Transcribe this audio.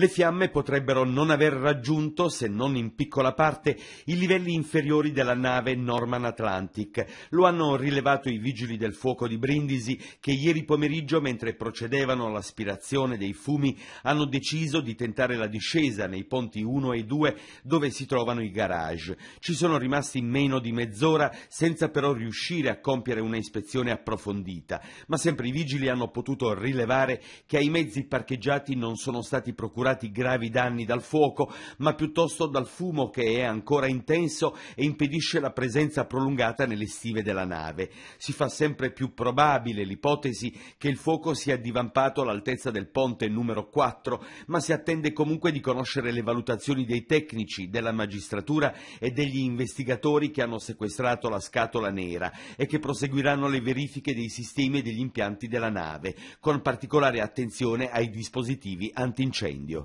Le fiamme potrebbero non aver raggiunto, se non in piccola parte, i livelli inferiori della nave Norman Atlantic. Lo hanno rilevato i vigili del fuoco di Brindisi che ieri pomeriggio, mentre procedevano all'aspirazione dei fumi, hanno deciso di tentare la discesa nei ponti 1 e 2 dove si trovano i garage. Ci sono rimasti meno di mezz'ora senza però riuscire a compiere una ispezione approfondita, ma sempre i vigili hanno potuto rilevare che ai mezzi parcheggiati non sono stati procurati registrati gravi danni dal fuoco, ma piuttosto dal fumo che è ancora intenso e impedisce la presenza prolungata nelle stive della nave. Si fa sempre più probabile l'ipotesi che il fuoco sia divampato all'altezza del ponte numero 4, ma si attende comunque di conoscere le valutazioni dei tecnici, della magistratura e degli investigatori che hanno sequestrato la scatola nera e che proseguiranno le verifiche dei sistemi e degli impianti della nave, con particolare attenzione ai dispositivi antincendio.